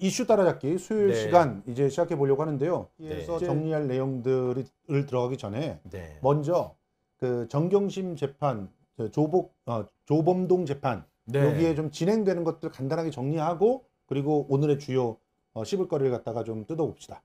이슈 따라잡기 수요일 네. 시간 이제 시작해 보려고 하는데요. 예, 네. 그래서 네. 정리할 내용들을 들어가기 전에 네. 먼저 그 정경심 재판, 그 조복 어, 조범동 재판 네. 여기에 좀 진행되는 것들 간단하게 정리하고 그리고 오늘의 주요 어, 씹을 거리를 갖다가 좀 뜯어봅시다.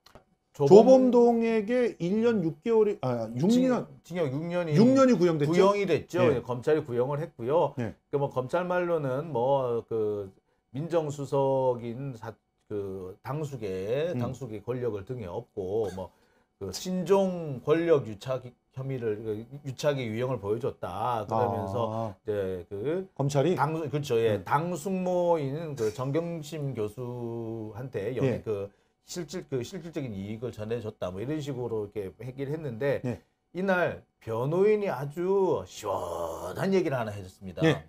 조범... 동 에게 1년 6개월이 아 6년 징역 6년이 6년이 구형됐죠. 구형이 됐죠. 네. 예. 검찰이 구형을 했고요. 예. 네. 그뭐 그러니까 검찰 말로는 뭐 그 민정수석인 사- 그 당숙의 음. 당숙의 권력을 등에 업고 뭐그 신종 권력 유착 혐의를 그 유착의 유형을 보여줬다 그러면서 아. 이제 그 검찰이 당 그렇죠 예 음. 당숙모인 그 정경심 교수한테 영그 예. 그 실질 그 실질적인 이익을 전해줬다 뭐 이런 식으로 이렇게 얘기를 했는데 예. 이날 변호인이 아주 시원한 얘기를 하나 해줬습니다. 예.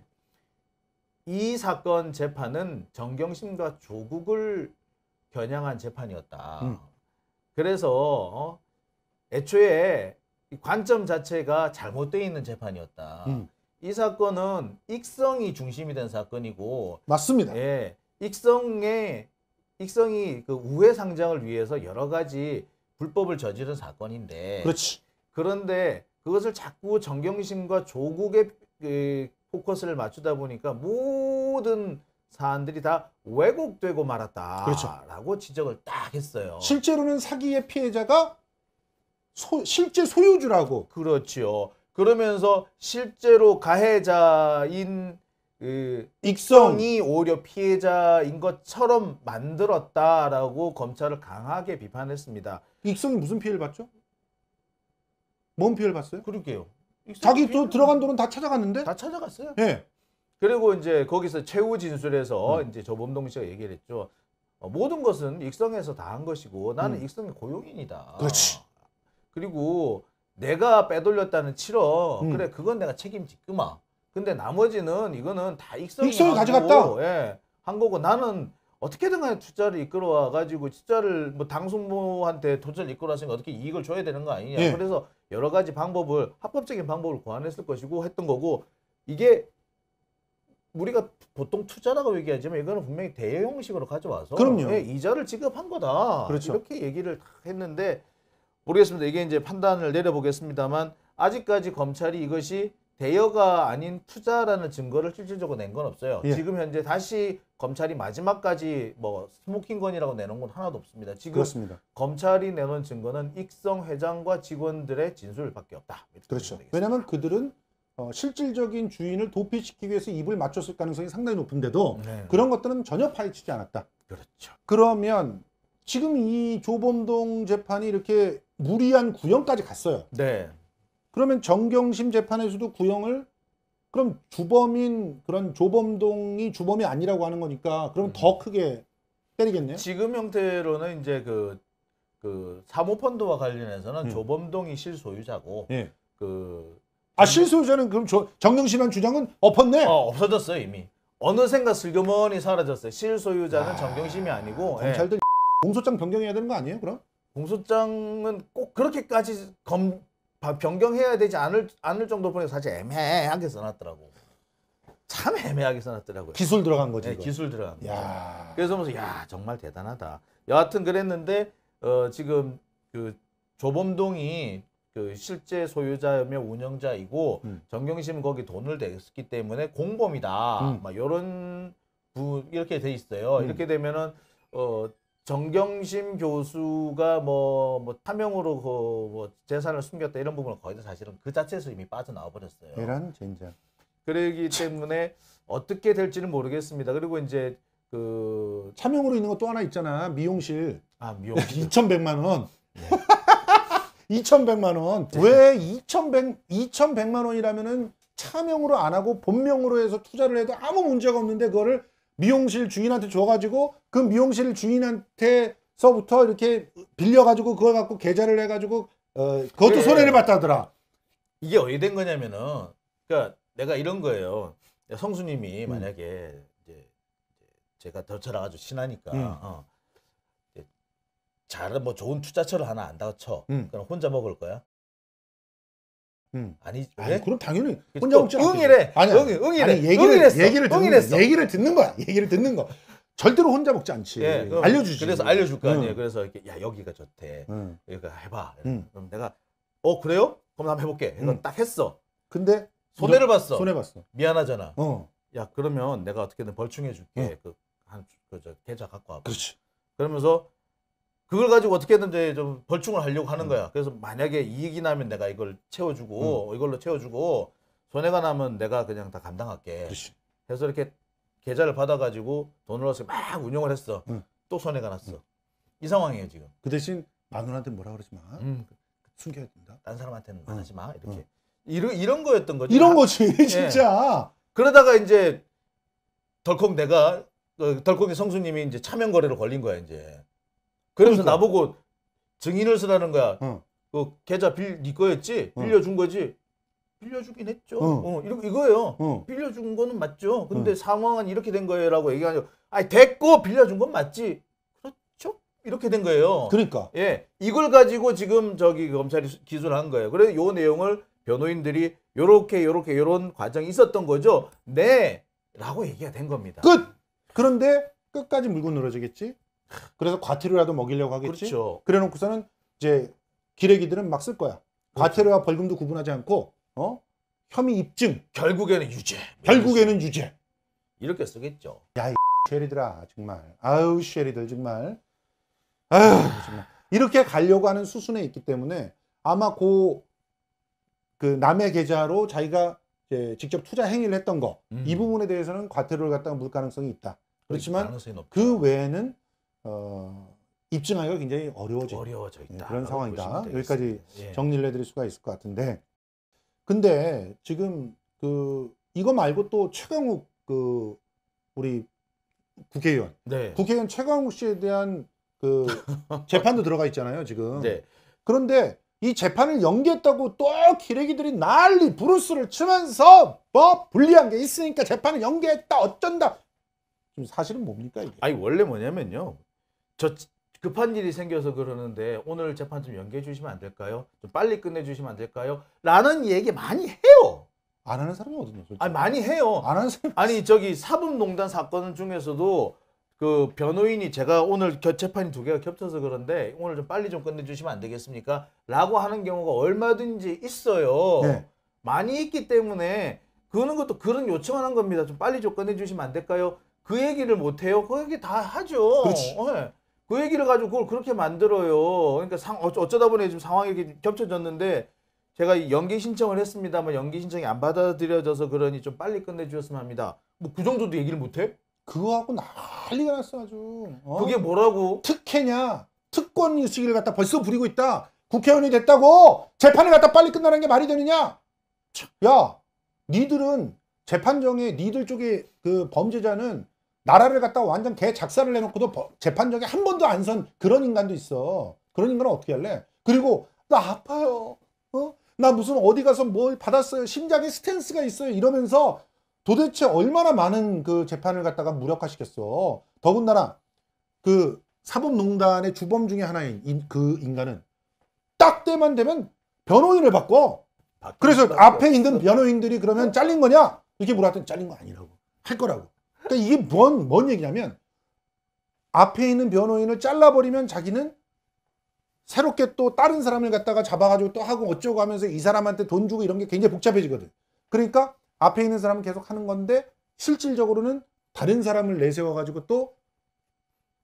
이 사건 재판은 정경심과 조국을 겨냥한 재판이었다. 음. 그래서 어, 애초에 관점 자체가 잘못되어 있는 재판이었다. 음. 이 사건은 익성이 중심이 된 사건이고 맞습니다. 예, 익성의 익성이 그 우회 상장을 위해서 여러 가지 불법을 저지른 사건인데 그렇지. 그런데 그것을 자꾸 정경심과 조국의 그 포커스를 맞추다 보니까 모든 사안들이 다 왜곡되고 그렇죠. 말았다라고 그렇죠. 지적을 딱 했어요. 실제로는 사기의 피해자가 소, 실제 소유주라고. 그렇지요. 그러면서 실제로 가해자인 그 익성이 오히려 피해자인 것처럼 만들었다라고 검찰을 강하게 비판했습니다. 익성이 무슨 피해를 봤죠? 뭔 피해를 봤어요? 그럴게요 자기 또 들어간 돈은 다 찾아갔는데? 다 찾아갔어요. 예. 그리고 이제 거기서 최후 진술에서 음. 이제 조범동 씨가 얘기를 했죠. 어, 모든 것은 익성에서 다 한 것이고 나는 음. 익성의 고용인이다. 그렇지. 그리고 내가 빼돌렸다는 7억 음. 그래 그건 내가 책임지구마 근데 나머지는 이거는 다 익성이 익성이 가져갔다. 예, 한 거고 나는 어떻게든 간에 투자를 이끌어와 가지고 투자를 뭐 당순모한테 투자를 이끌어왔으니까 어떻게 이익을 줘야 되는 거 아니냐. 예. 그래서 여러 가지 방법을 합법적인 방법을 고안했을 것이고 했던 거고 이게 우리가 보통 투자라고 얘기하지만 이거는 분명히 대여 형식으로 가져와서 그럼요. 예, 이자를 지급한 거다. 그렇죠. 이렇게 얘기를 했는데 모르겠습니다. 이게 이제 판단을 내려보겠습니다만 아직까지 검찰이 이것이 대여가 아닌 투자라는 증거를 실질적으로 낸 건 없어요. 예. 지금 현재 다시 검찰이 마지막까지 뭐 스모킹건이라고 내놓은 건 하나도 없습니다. 지금 그렇습니다. 검찰이 내놓은 증거는 익성 회장과 직원들의 진술밖에 없다. 그렇죠. 왜냐하면 그들은 어, 실질적인 주인을 도피시키기 위해서 입을 맞췄을 가능성이 상당히 높은데도 네. 그런 것들은 전혀 파헤치지 않았다. 그렇죠. 그러면 지금 이 조범동 재판이 이렇게 무리한 구형까지 갔어요. 네. 그러면 정경심 재판에서도 구형을 그럼 주범인 그런 조범동이 주범이 아니라고 하는 거니까 그럼 더 음. 크게 때리겠네요. 지금 형태로는 이제 그, 그 사모펀드와 관련해서는 음. 조범동이 실소유자고 예. 그아 실소유자는 그럼 정경심한 주장은 엎었네. 어, 없어졌어요 이미. 어느샌가 슬그머니 사라졌어요. 실소유자는 정경심이 아니고 예. 검찰들 공소장 변경해야 되는 거 아니에요? 그럼 공소장은 꼭 그렇게까지 검 변경해야 되지 않을 않을 정도 보니까 사실 애매하게 써놨더라고. 참 애매하게 써놨더라고요. 기술 들어간 거지. 네, 기술 들어간 거죠. 그래서 무슨, 야 정말 대단하다. 여하튼 그랬는데 어, 지금 그 조범동이 그 실제 소유자이며 운영자이고 음. 정경심 거기 돈을 댔기 때문에 공범이다. 음. 막 이런 부 이렇게 돼 있어요. 음. 이렇게 되면은 어 정경심 교수가 뭐, 뭐 타명으로 그뭐 재산을 숨겼다 이런 부분은 거의 사실은 그 자체에서 이미 빠져나와 버렸어요. 이런 젠장. 그러기 때문에 어떻게 될지는 모르겠습니다. 그리고 이제 그 차명으로 있는 거 또 하나 있잖아. 미용실. 아, 미용실. 2,100만 원. 네. 예. 2,100만 원. 네. 왜2,100 2,100만 원이라면은 차명으로 안 하고 본명으로 해서 투자를 해도 아무 문제가 없는데 그거를 미용실 주인한테 줘가지고 그 미용실 주인한테서부터 이렇게 빌려가지고 그걸 갖고 계좌를 해가지고 어, 그것도 그래. 네. 손해를 봤다더라. 이게 어디 된 거냐면은 그러니까 내가 이런 거예요. 성수님이 음. 만약에 이제 제가 더 저랑 아주 친하니까 음. 어, 잘뭐 좋은 투자처를 하나 안다고 쳐. 음. 그럼 혼자 먹을 거야? 음. 아니 아니 그럼 당연히 그 혼자 먹지 않겠 응이래. 아니 응, 응이래. 아니 얘기를 응이랬어. 얘기를 듣는 응이랬어. 얘기를 듣는 거야. 얘기를 듣는 거. 절대로 혼자 먹지 않지. 예, 그럼 알려주지. 그래서 알려줄 거 아니에요. 음. 그래서 이렇게 야 여기가 좋대. 음. 여기가 해봐. 음. 그럼 내가 어 그래요? 그럼 한번 해볼게. 이건 음. 딱 했어. 근데 손해를 봤어. 손해 봤어. 미안하잖아. 어. 야 그러면 내가 어떻게든 벌충해줄게. 어. 그한그저 계좌 갖고 와 그렇지. 그러면서 그걸 가지고 어떻게든 이제 좀 벌충을 하려고 하는 거야. 그래서 만약에 이익이 나면 내가 이걸 채워주고 음. 이걸로 채워주고 손해가 나면 내가 그냥 다 감당할게. 그렇 해서 이렇게 계좌를 받아가지고 돈을 넣어서 막 운영을 했어. 응. 음. 또 손해가 났어. 응. 이 상황이에요 지금. 그 대신 마누라한테 뭐라 그러지 마. 응. 음. 숨겨야 된다. 딴 사람한테는 어. 말하지 마. 이렇게. 어. 이런 이런 거였던 거지. 이런 거지 예. 진짜. 네. 그러다가 이제 덜컥 내가 그 덜컥이 성수님이 이제 차명 거래로 걸린 거야 이제. 그러니까. 그래서 그러니까. 나보고 증인을 쓰라는 거야. 어. 그 계좌 빌, 네 거였지? 어. 빌려준 거지? 빌려주긴 했죠. 어. 어, 이거, 이거예요. 어. 빌려준 거는 맞죠. 근데 어. 상황은 이렇게 된 거예요. 라고 얘기하죠. 아니, 됐고 빌려준 건 맞지. 그렇죠? 이렇게 된 거예요. 그러니까. 예. 이걸 가지고 지금 저기 검찰이 기소를 한 거예요. 그래서 요 내용을 변호인들이 요렇게, 요렇게, 요런 과정이 있었던 거죠. 네. 라고 얘기가 된 겁니다. 끝! 그런데 끝까지 물고 늘어지겠지? 그래서 과태료라도 먹이려고 하겠지. 그렇죠. 그래놓고서는 이제 기레기들은 막 쓸 거야. 그렇죠. 과태료와 벌금도 구분하지 않고 어 혐의 입증. 결국에는 유죄. 결국에는 유죄. 이렇게 쓰겠죠. 야이 쉐리들아 정말. 아우 쉐리들 정말. 아유 정말. 이렇게 가려고 하는 수순에 있기 때문에 아마 고그 남의 계좌로 자기가 이제 직접 투자 행위를 했던 거이 음. 부분에 대해서는 과태료를 갖다가 물 가능성이 있다. 그렇지만 가능성이 그 외에는 어, 입증하기가 굉장히 어려워져, 어려워져 있다. 예, 그런 상황이다. 여기까지 예. 정리를 해드릴 수가 있을 것 같은데. 근데 지금 그 이거 말고 또 최강욱 그 우리 국회의원, 네. 국회의원 최강욱 씨에 대한 그 재판도 들어가 있잖아요 지금. 네. 그런데 이 재판을 연기했다고 또 기레기들이 난리 브루스를 치면서 뭐 불리한 게 있으니까 재판을 연기했다 어쩐다. 지금 사실은 뭡니까 이게? 아니 원래 뭐냐면요 저 급한 일이 생겨서 그러는데 오늘 재판 좀 연기해 주시면 안 될까요? 좀 빨리 끝내 주시면 안 될까요? 라는 얘기 많이 해요. 안 하는 사람이 어딨냐? 솔 아니 많이 해요. 안 하는 사람. 아니 저기 사법농단 사건 중에서도 그 변호인이 제가 오늘 재판이 두 개가 겹쳐서 그런데 오늘 좀 빨리 좀 끝내 주시면 안 되겠습니까? 라고 하는 경우가 얼마든지 있어요. 네. 많이 있기 때문에 그는 것도 그런 요청하는 겁니다. 좀 빨리 좀 꺼내 주시면 안 될까요? 그 얘기를 못 해요. 그 얘기 다 하죠. 그렇지. 네. 그 얘기를 가지고 그걸 그렇게 만들어요. 그러니까 상, 어쩌다 보니 지금 상황이 이렇게 겹쳐졌는데 제가 연기 신청을 했습니다만 연기 신청이 안 받아들여져서 그러니 좀 빨리 끝내주셨으면 합니다. 뭐 그 정도도 얘기를 못해? 그거하고 난리가 났어 아주. 어? 그게 뭐라고? 특혜냐? 특권 의식을 갖다 벌써 부리고 있다. 국회의원이 됐다고 재판을 갖다 빨리 끝나는 게 말이 되느냐? 야, 니들은 재판정에 니들 쪽에 그 범죄자는 나라를 갖다 완전 개작사를 내놓고도 재판정에 한 번도 안 선 그런 인간도 있어. 그런 인간은 어떻게 할래? 그리고 나 아파요. 어? 나 무슨 어디 가서 뭘 받았어요. 심장에 스탠스가 있어요. 이러면서 도대체 얼마나 많은 그 재판을 갖다가 무력화시켰어. 더군다나 그 사법농단의 주범 중에 하나인 인, 그 인간은 딱 때만 되면 변호인을 바꿔. 그래서 앞에 있는 변호인들이 그러면 잘린 거냐? 이렇게 물어봤더니 잘린 거 아니라고. 할 거라고. 그러니까 이게 뭔, 뭔 얘기냐면 앞에 있는 변호인을 잘라버리면 자기는 새롭게 또 다른 사람을 갖다가 잡아가지고 또 하고 어쩌고 하면서 이 사람한테 돈 주고 이런 게 굉장히 복잡해지거든. 그러니까 앞에 있는 사람은 계속 하는 건데 실질적으로는 다른 사람을 내세워가지고 또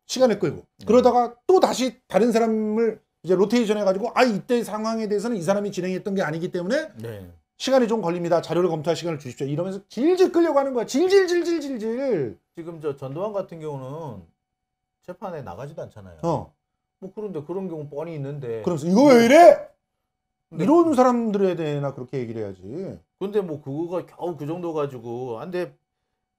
시간을 끌고 음. 그러다가 또 다시 다른 사람을 이제 로테이션 해가지고 아 이때 상황에 대해서는 이 사람이 진행했던 게 아니기 때문에 네. 시간이 좀 걸립니다. 자료를 검토할 시간을 주십시오. 이러면서 질질 끌려고하는 거야. 질질질질질질. 지금 저 전두환 같은 경우는 재판에 나가지도 않잖아요. 어. 뭐 그런데 그런 경우 뻔히 있는데. 그러면서 이거 왜 이래? 근데, 이런 사람들에 대해나 그렇게 얘기를 해야지. 근데 뭐 그거가 겨우 그 정도 가지고 안데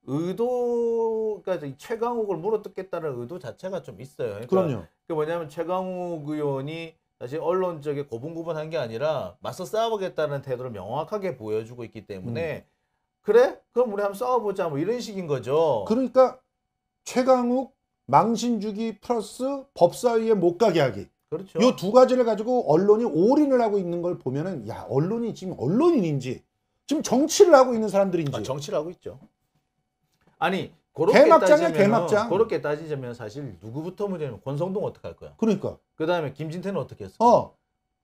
의도가 그 그러니까 최강욱을 물어뜯겠다는 의도 자체가 좀 있어요. 그러니까 그럼요. 그 뭐냐면 최강욱 의원이 사실 언론 쪽에 고분고분한 게 아니라 맞서 싸워보겠다는 태도를 명확하게 보여주고 있기 때문에 음. 그래? 그럼 우리 한번 싸워보자 뭐 이런 식인 거죠. 그러니까 최강욱 망신주기 플러스 법사위에 못 가게 하기. 그렇죠. 이두 가지를 가지고 언론이 올인을 하고 있는 걸 보면은 야 언론이 지금 언론인인지 지금 정치를 하고 있는 사람들인지 아, 정치를 하고 있죠. 아니 개막장이야 개막장. 그렇게 따지자면 사실 누구부터 문제냐면 권성동 어떻게 할 거야. 그러니까. 그 다음에 김진태는 어떻게 했어? 어.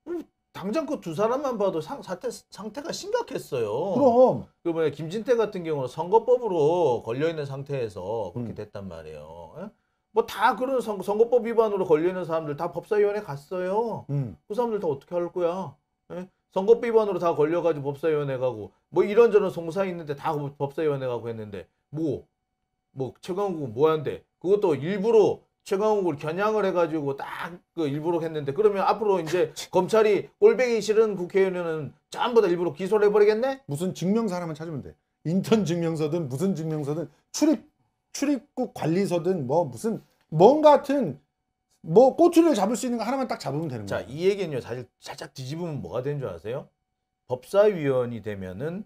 음, 당장 그 두 사람만 봐도 상, 사태, 상태가 심각했어요. 그럼. 그 뭐야 김진태 같은 경우는 선거법으로 걸려있는 상태에서 그렇게 음. 됐단 말이에요. 예? 뭐다 그런 선, 거법 위반으로 걸려있는 사람들 다 법사위원회 갔어요. 음. 그 사람들 다 어떻게 할 거야? 예? 선거법 위반으로 다 걸려가지고 법사위원회 가고 뭐 이런저런 송사 있는데 다 법사위원회 가고 했는데 뭐뭐 최강욱 뭐는데 그것도 일부러 최강욱을 겨냥을 해가지고 딱 그 일부러 했는데 그러면 앞으로 이제 검찰이 꼴배기 싫은 국회의원은 전부 다 일부러 기소를 해버리겠네? 무슨 증명서 하나만 찾으면 돼. 인턴 증명서든 무슨 증명서든 출입 출입국 관리서든 뭐 무슨 뭔가 같은 뭐 꼬투리를 잡을 수 있는 거 하나만 딱 잡으면 되는 거야. 자, 이 얘기는요. 사실 살짝 뒤집으면 뭐가 되는 줄 아세요? 법사위원이 되면은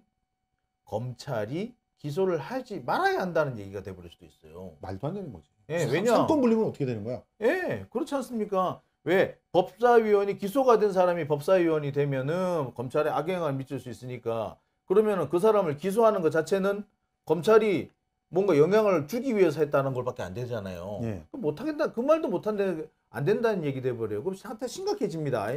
검찰이 기소를 하지 말아야 한다는 얘기가 돼버릴 수도 있어요. 말도 안 되는 거지. 예, 사- 왜냐? 상권 불리면 어떻게 되는 거야? 예, 그렇지 않습니까? 왜 법사위원이 기소가 된 사람이 법사위원이 되면은 검찰에 악영향을 미칠 수 있으니까 그러면은 그 사람을 기소하는 것 자체는 검찰이 뭔가 영향을 주기 위해서 했다는 걸밖에 안 되잖아요. 예. 못하겠다 그 말도 못한데 안 된다는 얘기 돼버려요. 그럼 상태 심각해집니다.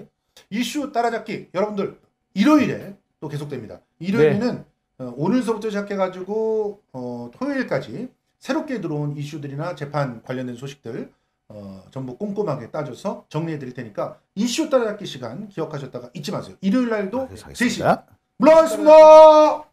이슈 따라잡기 여러분들 일요일에 또 계속됩니다. 일요일에는 네. 어, 오늘서부터 시작해가지고 어, 토요일까지 새롭게 들어온 이슈들이나 재판 관련된 소식들 어, 전부 꼼꼼하게 따져서 정리해 드릴 테니까 이슈 따라잡기 시간 기억하셨다가 잊지 마세요. 일요일 날도 3시 아, 물러가겠습니다.